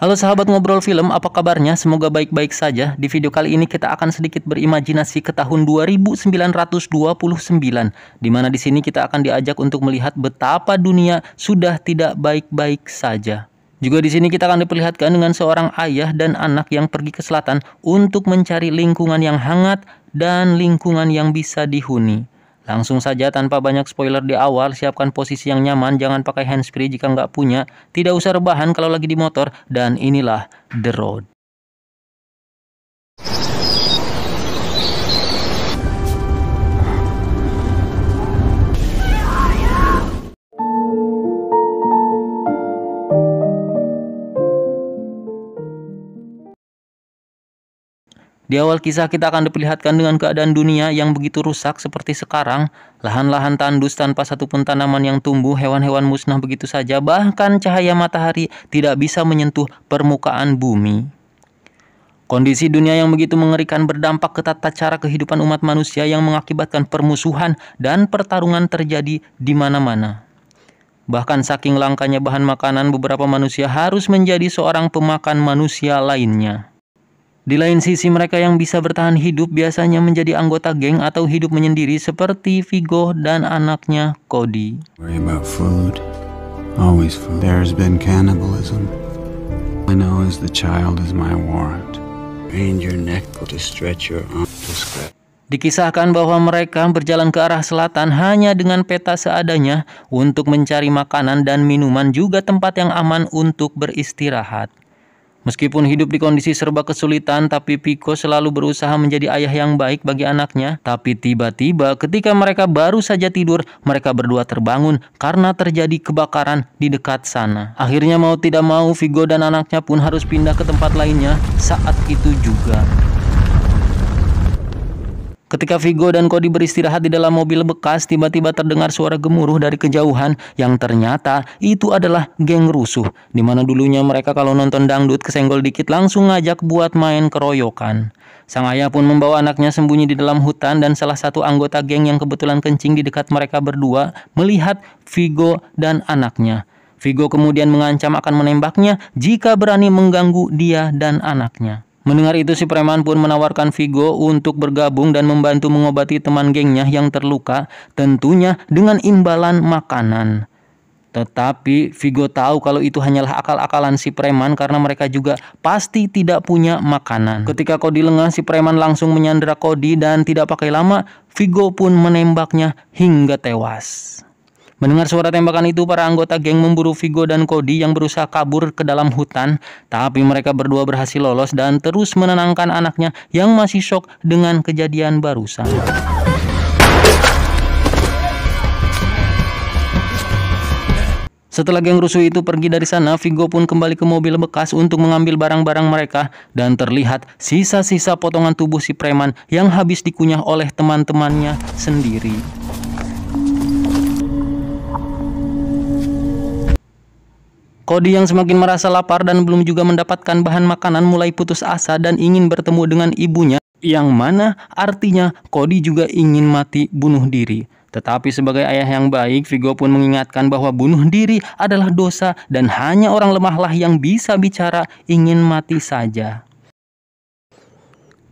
Halo sahabat ngobrol film, apa kabarnya? Semoga baik-baik saja. Di video kali ini kita akan sedikit berimajinasi ke tahun 2929 di mana di sini kita akan diajak untuk melihat betapa dunia sudah tidak baik-baik saja. Juga di sini kita akan diperlihatkan dengan seorang ayah dan anak yang pergi ke selatan untuk mencari lingkungan yang hangat dan lingkungan yang bisa dihuni. Langsung saja tanpa banyak spoiler di awal, siapkan posisi yang nyaman, jangan pakai handsfree jika nggak punya, tidak usah rebahan kalau lagi di motor, dan inilah The Road. Di awal kisah kita akan diperlihatkan dengan keadaan dunia yang begitu rusak seperti sekarang, lahan-lahan tandus tanpa satupun tanaman yang tumbuh, hewan-hewan musnah begitu saja, bahkan cahaya matahari tidak bisa menyentuh permukaan bumi. Kondisi dunia yang begitu mengerikan berdampak ke tata cara kehidupan umat manusia yang mengakibatkan permusuhan dan pertarungan terjadi di mana-mana. Bahkan saking langkanya bahan makanan, beberapa manusia harus menjadi seorang pemakan manusia lainnya. Di lain sisi mereka yang bisa bertahan hidup biasanya menjadi anggota geng atau hidup menyendiri seperti Vigo dan anaknya Cody. Dikisahkan bahwa mereka berjalan ke arah selatan hanya dengan peta seadanya untuk mencari makanan dan minuman juga tempat yang aman untuk beristirahat. Meskipun hidup di kondisi serba kesulitan, tapi Piko selalu berusaha menjadi ayah yang baik bagi anaknya. Tapi tiba-tiba ketika mereka baru saja tidur, mereka berdua terbangun karena terjadi kebakaran di dekat sana. Akhirnya mau tidak mau, Vigo dan anaknya pun harus pindah ke tempat lainnya saat itu juga. Ketika Vigo dan Cody beristirahat di dalam mobil bekas, tiba-tiba terdengar suara gemuruh dari kejauhan yang ternyata itu adalah geng rusuh. Dimana dulunya mereka kalau nonton dangdut kesenggol dikit langsung ngajak buat main keroyokan. Sang ayah pun membawa anaknya sembunyi di dalam hutan dan salah satu anggota geng yang kebetulan kencing di dekat mereka berdua melihat Vigo dan anaknya. Vigo kemudian mengancam akan menembaknya jika berani mengganggu dia dan anaknya. Mendengar itu si preman pun menawarkan Vigo untuk bergabung dan membantu mengobati teman gengnya yang terluka, tentunya dengan imbalan makanan. Tetapi Vigo tahu kalau itu hanyalah akal-akalan si preman karena mereka juga pasti tidak punya makanan. Ketika Kodi lengah, si preman langsung menyandera Kodi dan tidak pakai lama, Vigo pun menembaknya hingga tewas. Mendengar suara tembakan itu, para anggota geng memburu Vigo dan Cody yang berusaha kabur ke dalam hutan, tapi mereka berdua berhasil lolos dan terus menenangkan anaknya yang masih shock dengan kejadian barusan. Setelah geng rusuh itu pergi dari sana, Vigo pun kembali ke mobil bekas untuk mengambil barang-barang mereka dan terlihat sisa-sisa potongan tubuh si preman yang habis dikunyah oleh teman-temannya sendiri. Kodi yang semakin merasa lapar dan belum juga mendapatkan bahan makanan mulai putus asa dan ingin bertemu dengan ibunya, yang mana artinya Kodi juga ingin mati bunuh diri. Tetapi sebagai ayah yang baik, Vigo pun mengingatkan bahwa bunuh diri adalah dosa dan hanya orang lemahlah yang bisa bicara ingin mati saja.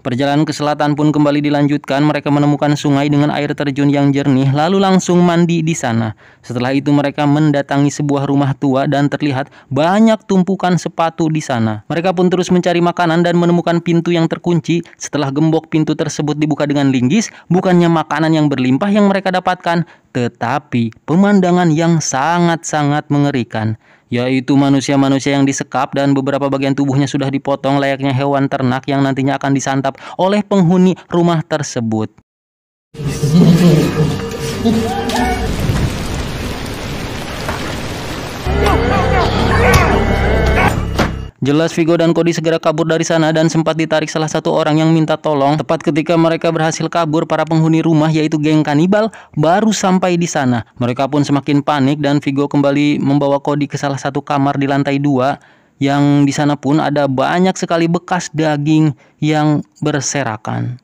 Perjalanan ke selatan pun kembali dilanjutkan. Mereka menemukan sungai dengan air terjun yang jernih, lalu langsung mandi di sana. Setelah itu, mereka mendatangi sebuah rumah tua dan terlihat banyak tumpukan sepatu di sana. Mereka pun terus mencari makanan dan menemukan pintu yang terkunci. Setelah gembok pintu tersebut dibuka dengan linggis, bukannya makanan yang berlimpah yang mereka dapatkan, tetapi pemandangan yang sangat-sangat mengerikan yaitu manusia-manusia yang disekap dan beberapa bagian tubuhnya sudah dipotong layaknya hewan ternak yang nantinya akan disantap oleh penghuni rumah tersebut. Jelas Vigo dan Cody segera kabur dari sana dan sempat ditarik salah satu orang yang minta tolong. Tepat ketika mereka berhasil kabur, para penghuni rumah yaitu geng kanibal baru sampai di sana. Mereka pun semakin panik dan Vigo kembali membawa Cody ke salah satu kamar di lantai dua yang di sana pun ada banyak sekali bekas daging yang berserakan.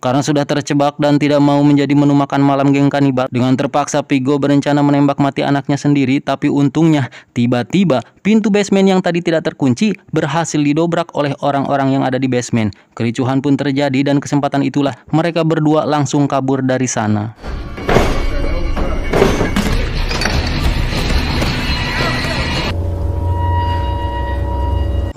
Karena sudah terjebak dan tidak mau menjadi menu makan malam geng kanibal, dengan terpaksa Pigo berencana menembak mati anaknya sendiri, tapi untungnya tiba-tiba pintu basement yang tadi tidak terkunci berhasil didobrak oleh orang-orang yang ada di basement. Kericuhan pun terjadi dan kesempatan itulah mereka berdua langsung kabur dari sana.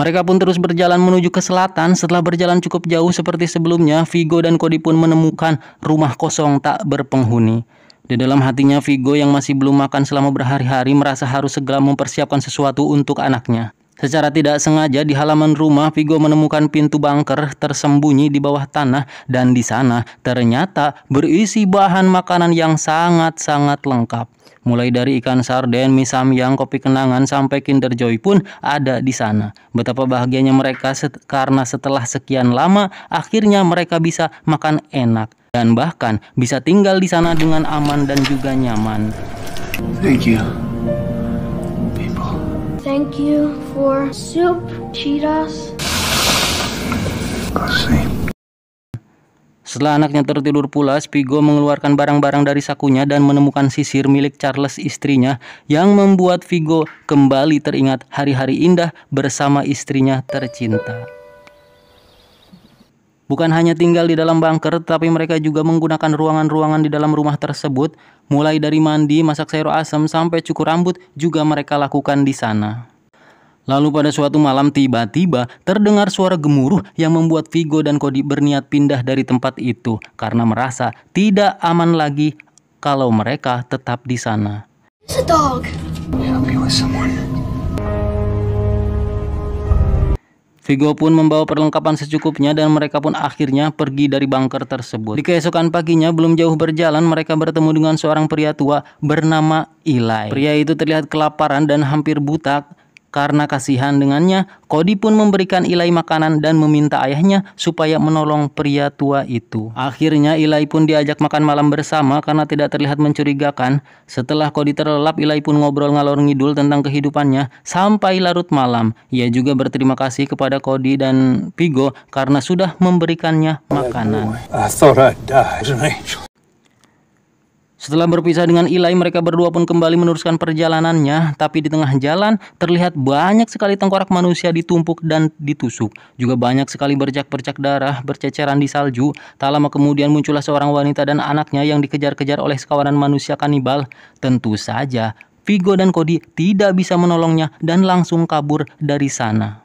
Mereka pun terus berjalan menuju ke selatan. Setelah berjalan cukup jauh seperti sebelumnya, Vigo dan Cody pun menemukan rumah kosong tak berpenghuni. Di dalam hatinya Vigo yang masih belum makan selama berhari-hari merasa harus segera mempersiapkan sesuatu untuk anaknya. Secara tidak sengaja di halaman rumah Vigo menemukan pintu bunker tersembunyi di bawah tanah dan di sana ternyata berisi bahan makanan yang sangat-sangat lengkap. Mulai dari ikan sarden, mie samyang, kopi kenangan sampai Kinder Joy pun ada di sana. Betapa bahagianya mereka set karena setelah sekian lama akhirnya mereka bisa makan enak dan bahkan bisa tinggal di sana dengan aman dan juga nyaman. Thank you. Thank you for soup, Cheetos. Setelah anaknya tertidur pulas, Vigo mengeluarkan barang-barang dari sakunya dan menemukan sisir milik Charles istrinya yang membuat Vigo kembali teringat hari-hari indah bersama istrinya tercinta. Bukan hanya tinggal di dalam bunker, tapi mereka juga menggunakan ruangan-ruangan di dalam rumah tersebut, mulai dari mandi, masak sayur asam, sampai cukur rambut juga mereka lakukan di sana. Lalu pada suatu malam tiba-tiba terdengar suara gemuruh yang membuat Vigo dan Kodi berniat pindah dari tempat itu karena merasa tidak aman lagi kalau mereka tetap di sana. It's a dog. Help me with someone. Vigo pun membawa perlengkapan secukupnya dan mereka pun akhirnya pergi dari bunker tersebut. Di keesokan paginya belum jauh berjalan mereka bertemu dengan seorang pria tua bernama Ilai. Pria itu terlihat kelaparan dan hampir buta karena kasihan dengannya, Kodi pun memberikan Ilai makanan dan meminta ayahnya supaya menolong pria tua itu. Akhirnya Ilai pun diajak makan malam bersama karena tidak terlihat mencurigakan. Setelah Kodi terlelap, Ilai pun ngobrol ngalor ngidul tentang kehidupannya sampai larut malam. Ia juga berterima kasih kepada Kodi dan Pigo karena sudah memberikannya makanan. Setelah berpisah dengan Ilai, mereka berdua pun kembali meneruskan perjalanannya. Tapi di tengah jalan, terlihat banyak sekali tengkorak manusia ditumpuk dan ditusuk. Juga banyak sekali bercak-bercak darah berceceran di salju. Tak lama kemudian muncullah seorang wanita dan anaknya yang dikejar-kejar oleh sekawanan manusia kanibal. Tentu saja, Vigo dan Kodi tidak bisa menolongnya dan langsung kabur dari sana.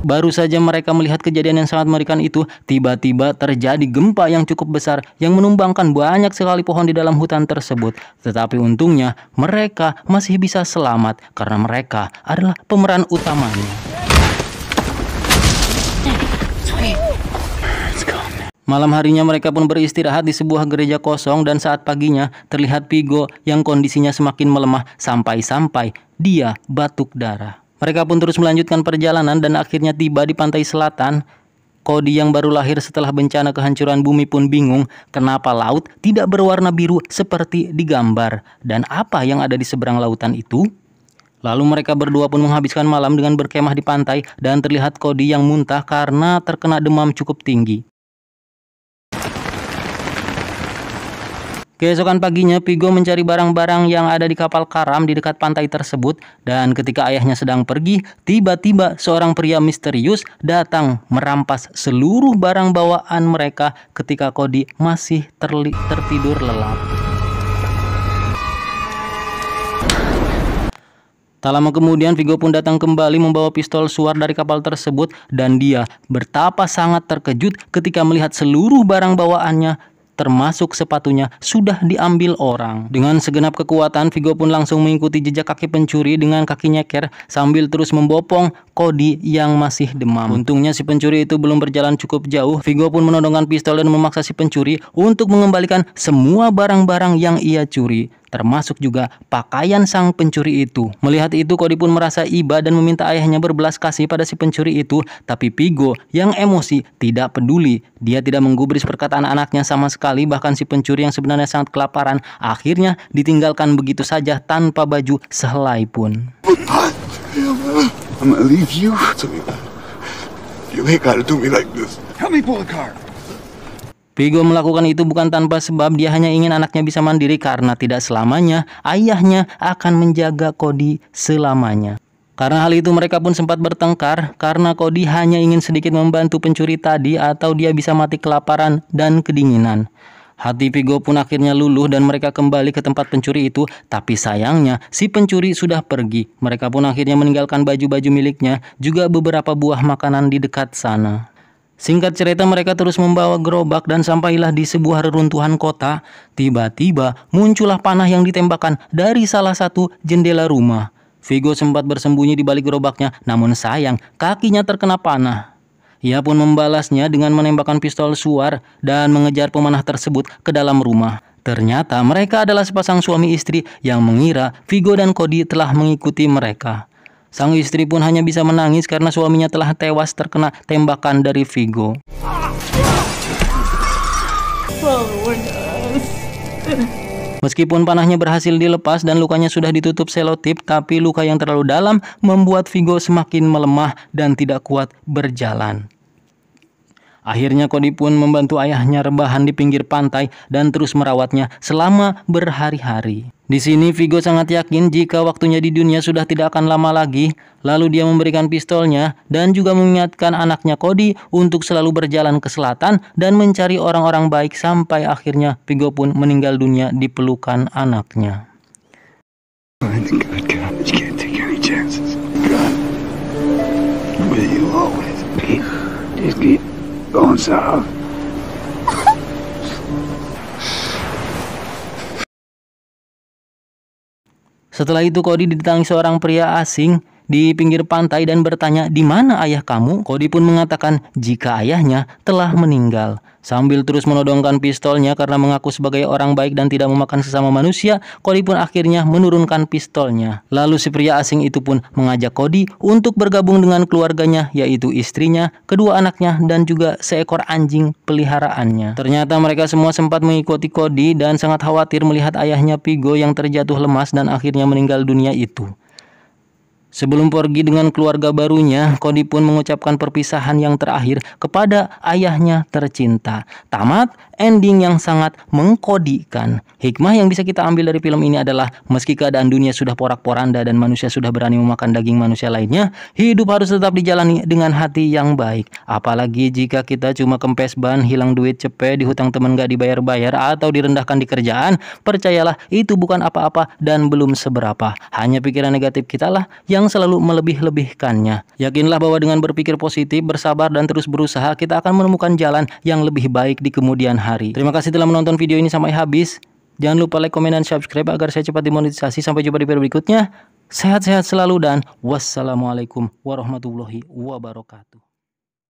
Baru saja mereka melihat kejadian yang sangat mengerikan itu, tiba-tiba terjadi gempa yang cukup besar yang menumbangkan banyak sekali pohon di dalam hutan tersebut. Tetapi untungnya mereka masih bisa selamat karena mereka adalah pemeran utamanya. Malam harinya mereka pun beristirahat di sebuah gereja kosong dan saat paginya terlihat Pigo yang kondisinya semakin melemah sampai-sampai dia batuk darah. Mereka pun terus melanjutkan perjalanan dan akhirnya tiba di pantai selatan. Kodi yang baru lahir setelah bencana kehancuran bumi pun bingung kenapa laut tidak berwarna biru seperti di gambar dan apa yang ada di seberang lautan itu. Lalu mereka berdua pun menghabiskan malam dengan berkemah di pantai dan terlihat Kodi yang muntah karena terkena demam cukup tinggi. Keesokan paginya, Pigo mencari barang-barang yang ada di kapal karam di dekat pantai tersebut dan ketika ayahnya sedang pergi, tiba-tiba seorang pria misterius datang merampas seluruh barang bawaan mereka ketika Kodi masih tertidur lelap. Tak lama kemudian Vigo pun datang kembali membawa pistol suar dari kapal tersebut dan dia bertapa sangat terkejut ketika melihat seluruh barang bawaannya termasuk sepatunya, sudah diambil orang. Dengan segenap kekuatan, Vigo pun langsung mengikuti jejak kaki pencuri dengan kaki nyeker sambil terus membopong Kodi yang masih demam. Untungnya si pencuri itu belum berjalan cukup jauh. Vigo pun menodongkan pistol dan memaksa si pencuri untuk mengembalikan semua barang-barang yang ia curi termasuk juga pakaian sang pencuri itu. Melihat itu, kodi pun merasa iba dan meminta ayahnya berbelas kasih pada si pencuri itu, tapi Pigo yang emosi tidak peduli. Dia tidak menggubris perkataan anaknya sama sekali, bahkan si pencuri yang sebenarnya sangat kelaparan akhirnya ditinggalkan begitu saja tanpa baju sehelai pun. I'm pull the car. Vigo melakukan itu bukan tanpa sebab dia hanya ingin anaknya bisa mandiri karena tidak selamanya ayahnya akan menjaga Cody selamanya. Karena hal itu mereka pun sempat bertengkar karena Cody hanya ingin sedikit membantu pencuri tadi atau dia bisa mati kelaparan dan kedinginan. Hati Vigo pun akhirnya luluh dan mereka kembali ke tempat pencuri itu, tapi sayangnya si pencuri sudah pergi. Mereka pun akhirnya meninggalkan baju-baju miliknya, juga beberapa buah makanan di dekat sana. Singkat cerita mereka terus membawa gerobak dan sampailah di sebuah reruntuhan kota. Tiba-tiba muncullah panah yang ditembakkan dari salah satu jendela rumah. Vigo sempat bersembunyi di balik gerobaknya, namun sayang kakinya terkena panah. Ia pun membalasnya dengan menembakkan pistol suar dan mengejar pemanah tersebut ke dalam rumah. Ternyata mereka adalah sepasang suami istri yang mengira Vigo dan Cody telah mengikuti mereka. Sang istri pun hanya bisa menangis karena suaminya telah tewas terkena tembakan dari Vigo. Meskipun panahnya berhasil dilepas dan lukanya sudah ditutup selotip, tapi luka yang terlalu dalam membuat Vigo semakin melemah dan tidak kuat berjalan. Akhirnya Kodi pun membantu ayahnya rebahan di pinggir pantai dan terus merawatnya selama berhari-hari. Di sini Vigo sangat yakin jika waktunya di dunia sudah tidak akan lama lagi, lalu dia memberikan pistolnya dan juga mengingatkan anaknya Kodi untuk selalu berjalan ke selatan dan mencari orang-orang baik sampai akhirnya Vigo pun meninggal dunia di pelukan anaknya. Just going Setelah itu Cody ditangis seorang pria asing di pinggir pantai dan bertanya, "Di mana ayah kamu?" Kodi pun mengatakan jika ayahnya telah meninggal. Sambil terus menodongkan pistolnya karena mengaku sebagai orang baik dan tidak memakan sesama manusia, Kodi pun akhirnya menurunkan pistolnya. Lalu si pria asing itu pun mengajak Kodi untuk bergabung dengan keluarganya, yaitu istrinya, kedua anaknya, dan juga seekor anjing peliharaannya. Ternyata mereka semua sempat mengikuti Kodi dan sangat khawatir melihat ayahnya Pigo yang terjatuh lemas dan akhirnya meninggal dunia itu. Sebelum pergi dengan keluarga barunya, Kodi pun mengucapkan perpisahan yang terakhir kepada ayahnya tercinta. Tamat ending yang sangat mengkodikan. Hikmah yang bisa kita ambil dari film ini adalah meski keadaan dunia sudah porak-poranda dan manusia sudah berani memakan daging manusia lainnya, hidup harus tetap dijalani dengan hati yang baik. Apalagi jika kita cuma kempes ban, hilang duit cepet, hutang teman gak dibayar-bayar, atau direndahkan di kerjaan, percayalah itu bukan apa-apa dan belum seberapa. Hanya pikiran negatif kita lah yang selalu melebih-lebihkannya. Yakinlah bahwa dengan berpikir positif, bersabar, dan terus berusaha, kita akan menemukan jalan yang lebih baik di kemudian hari. Terima kasih telah menonton video ini sampai habis. Jangan lupa like, komen, dan subscribe agar saya cepat dimonetisasi. Sampai jumpa di video berikutnya. Sehat-sehat selalu dan wassalamualaikum warahmatullahi wabarakatuh.